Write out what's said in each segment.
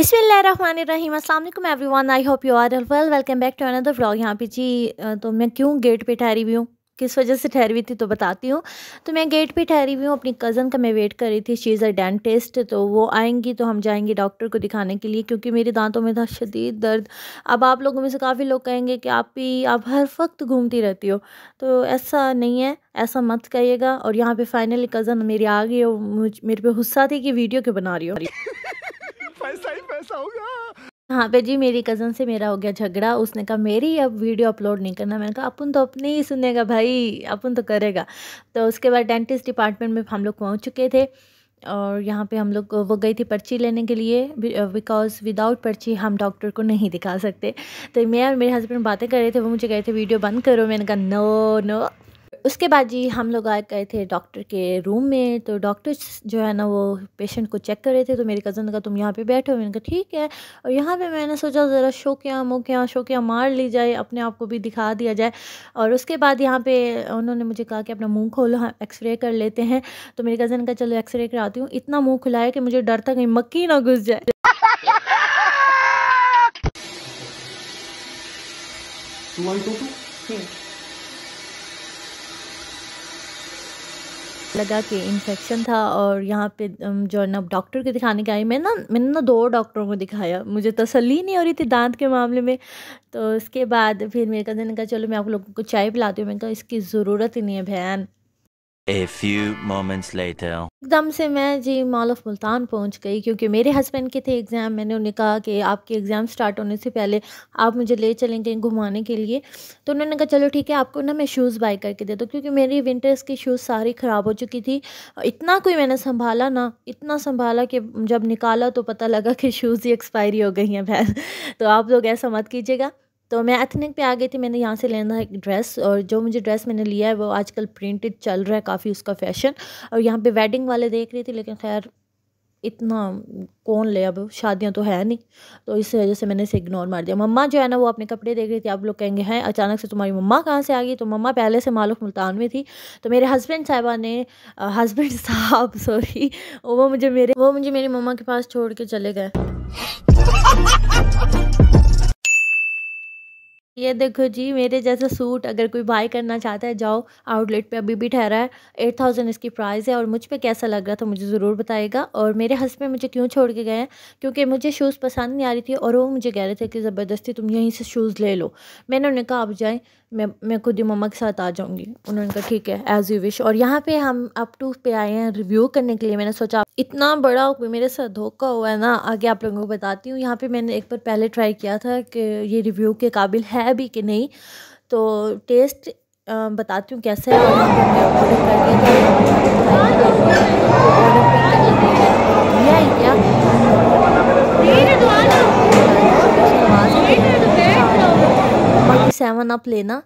बिसमीम everyone I hope you are well welcome back to another vlog यहाँ पे जी तो मैं क्यों गेट पे ठहरी हुई हूँ किस वजह से ठहरी हुई थी तो बताती हूँ तो मैं गेट पे ठहरी हुई हूँ अपनी कज़न का मैं वेट कर रही थी शी इज़ अ डेंटिस्ट तो वो आएंगी तो हम जाएंगे डॉक्टर को दिखाने के लिए क्योंकि मेरे दांतों में था शदीद दर्द अब आप लोगों में से काफ़ी लोग कहेंगे कि आप भी आप हर वक्त घूमती रहती हो तो ऐसा नहीं है ऐसा मत करिएगा और यहाँ पर फाइनली कज़न मेरी आ गई और मेरे पे गुस्सा थी कि वीडियो क्यों बना रही हो ऐसा होगा हाँ पे जी मेरी कज़न से मेरा हो गया झगड़ा उसने कहा मेरी अब वीडियो अपलोड नहीं करना मैंने कहा अपन तो अपने ही सुनेगा भाई अपन तो करेगा तो उसके बाद डेंटिस्ट डिपार्टमेंट में हम लोग पहुँच चुके थे और यहाँ पे हम लोग वो गई थी पर्ची लेने के लिए बिकॉज विदाउट पर्ची हम डॉक्टर को नहीं दिखा सकते तो मैं और मेरे हस्बैंड बातें कर रहे थे वो मुझे कहे थे वीडियो बंद करो मैंने कहा नो नो उसके बाद जी हम लोग आ गए थे डॉक्टर के रूम में तो डॉक्टर जो है ना वो पेशेंट को चेक कर रहे थे तो मेरे कज़न का तुम यहाँ पे बैठे हो मैंने कहा ठीक है और यहाँ पे मैंने सोचा ज़रा शोकियाँ मोकियाँ शोकियाँ मार ली जाए अपने आप को भी दिखा दिया जाए और उसके बाद यहाँ पे उन्होंने मुझे कहा कि अपना मुँह खोलो हाँ एक्सरे कर लेते हैं तो मेरे कज़न का चलो एक्सरे कराती हूँ इतना मुँह खुलाया कि मुझे डर था कहीं मक्की ना घुस जाए लगा कि इन्फेक्शन था और यहाँ पे जो है ना डॉक्टर के दिखाने के आई मैं ना मैंने ना दो डॉक्टरों को दिखाया मुझे तसली नहीं हो रही थी दांत के मामले में तो उसके बाद फिर मेरे कज़न ने कहा चलो मैं आप लोगों को चाय पिलाती हूँ मैंने कहा इसकी ज़रूरत ही नहीं है बहन A few moments later. एकदम से मैं जी मॉल ऑफ मुल्तान पहुंच गई क्योंकि मेरे हस्बैंड के थे एग्ज़ाम मैंने उन्हें कहा कि आपके एग्ज़ाम स्टार्ट होने से पहले आप मुझे ले चलें कहीं घुमाने के लिए तो उन्होंने कहा चलो ठीक है आपको ना मैं शूज़ बाई करके दे दो क्योंकि मेरी विंटर्स की शूज़ सारी ख़राब हो चुकी थी इतना कोई मैंने संभाला ना इतना संभाला कि जब निकाला तो पता लगा कि शूज़ ही एक्सपायरी हो गई हैं भैंस तो आप लोग ऐसा मत कीजिएगा तो मैं एथनिक पे आ गई थी मैंने यहाँ से लेना है ड्रेस और जो मुझे ड्रेस मैंने लिया है वो आजकल प्रिंटेड चल रहा है काफ़ी उसका फैशन और यहाँ पे वेडिंग वाले देख रही थी लेकिन खैर इतना कौन ले अब शादियाँ तो है नहीं तो इस वजह से मैंने इसे इग्नोर मार दिया मम्मा जो है ना वो अपने कपड़े देख रही थी आप लोग कहेंगे हैं अचानक से तुम्हारी मम्मा कहाँ से आ गई तो मम्मा पहले से मालूम मुल्तान में थी तो मेरे हस्बैंड साहबा ने हस्बैंड साहब सॉरी वो मुझे मेरे वो मुझे मेरी मम्मा के पास छोड़ के चले गए ये देखो जी मेरे जैसा सूट अगर कोई बाय करना चाहता है जाओ आउटलेट पे अभी भी ठहरा है एट थाउजेंड इसकी प्राइस है और मुझ पे कैसा लग रहा था मुझे ज़रूर बताएगा और मेरे हस्बैंड मुझे क्यों छोड़ के गए हैं क्योंकि मुझे शूज़ पसंद नहीं आ रही थी और वो मुझे कह रहे थे कि ज़बरदस्ती तुम यहीं से शूज़ ले लो मैंने उन्हें कहा आप जाएँ मैं मैं खुद ही मम्मा के साथ आ जाऊँगी उन्होंने कहा ठीक है एज़ यू विश और यहाँ पर हम अप टू पे आए हैं रिव्यू करने के लिए मैंने सोचा इतना बड़ा कोई मेरे साथ धोखा हुआ है ना आगे आप लोगों को बताती हूँ यहाँ पर मैंने एक बार पहले ट्राई किया था कि ये रिव्यू के काबिल है है भी कि नहीं तो टेस्ट बताती हूँ कैसे है सेवन अप लेना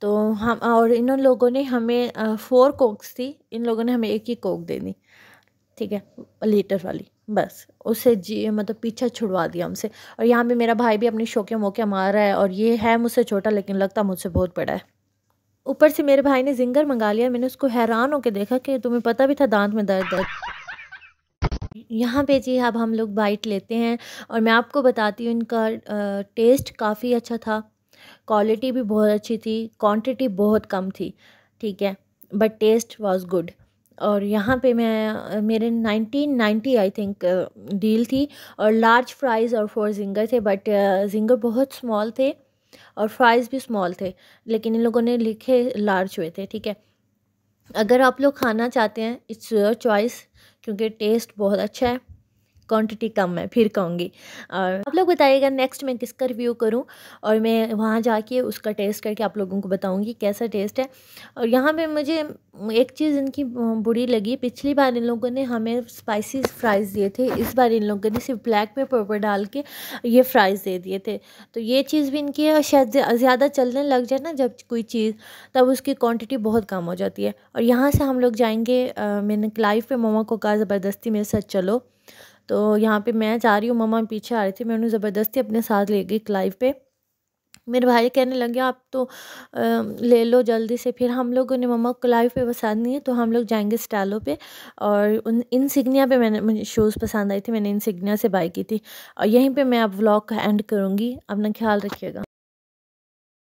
तो हम और इन लोगों ने हमें फ़ोर कोक्स थी इन लोगों ने हमें एक ही कोक दे दी ठीक है लीटर वाली बस उसे जी मतलब पीछा छुड़वा दिया हमसे और यहाँ भी मेरा भाई भी अपनी शोके मौके मार रहा है और ये है मुझसे छोटा लेकिन लगता मुझसे बहुत बड़ा है ऊपर से मेरे भाई ने जिंगर मंगा लिया मैंने उसको हैरान होकर देखा कि तुम्हें पता भी था दांत में दर्द दर्द यहाँ पे जी अब हम लोग बाइट लेते हैं और मैं आपको बताती हूँ इनका टेस्ट काफ़ी अच्छा था क्वालिटी भी बहुत अच्छी थी क्वांटिटी बहुत कम थी ठीक है बट टेस्ट वाज गुड और यहाँ पे मैं मेरे 1990 आई थिंक डील थी और लार्ज फ्राइज़ और फोर जिंगर थे बट जिंगर बहुत स्मॉल थे और फ्राइज़ भी स्मॉल थे लेकिन इन लोगों ने लिखे लार्ज हुए थे ठीक है अगर आप लोग खाना चाहते हैं इट्स योर चॉइस क्योंकि टेस्ट बहुत अच्छा है क्वांटिटी कम है फिर कहूँगी और आप लोग बताइएगा नेक्स्ट मैं किसका रिव्यू करूँ और मैं वहाँ जाके उसका टेस्ट करके आप लोगों को बताऊँगी कैसा टेस्ट है और यहाँ पे मुझे एक चीज़ इनकी बुरी लगी पिछली बार इन लोगों ने हमें स्पाइसी फ्राइज़ दिए थे इस बार इन लोगों ने सिर्फ ब्लैक में पेपर डाल के ये फ्राइज़ दे दिए थे तो ये चीज़ भी इनकी शायद ज़्यादा चलने लग जाए ना जब कोई चीज़ तब उसकी क्वान्टिटी बहुत कम हो जाती है और यहाँ से हम लोग जाएँगे मैंने लाइफ पे मोमो को कहा ज़बरदस्ती मेरे साथ चलो तो यहाँ पे मैं जा रही हूँ मम्मा पीछे आ रही थी मैं उन्हें ज़बरदस्ती अपने साथ ले गई क्लाइव पे मेरे भाई कहने लगे आप तो आ, ले लो जल्दी से फिर हम लोगों ने मम्मा को लाइव पे पसंद नहीं है तो हम लोग जाएंगे स्टैलो पे और उन इन सिग्निया पे मैंने मुझे शूज़ पसंद आई थी मैंने इन सिग्निया से बाई की थी और यहीं पे मैं अब व्लॉग का एंड करूँगी अपना ख्याल रखिएगा